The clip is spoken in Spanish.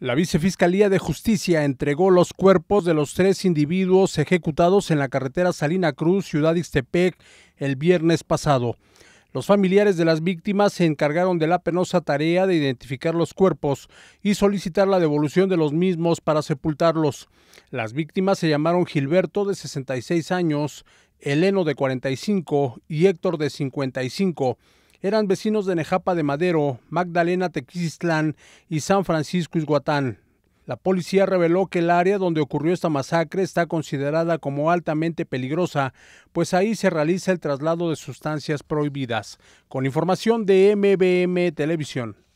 La Vicefiscalía de Justicia entregó los cuerpos de los tres individuos ejecutados en la carretera Salina Cruz, Ciudad Ixtepec, el viernes pasado. Los familiares de las víctimas se encargaron de la penosa tarea de identificar los cuerpos y solicitar la devolución de los mismos para sepultarlos. Las víctimas se llamaron Gilberto de 66 años, Eleno de 45 y Héctor de 55 eran vecinos de Nejapa de Madero, Magdalena Tequistlán y San Francisco Izguatán. La policía reveló que el área donde ocurrió esta masacre está considerada como altamente peligrosa, pues ahí se realiza el traslado de sustancias prohibidas. Con información de MBM Televisión.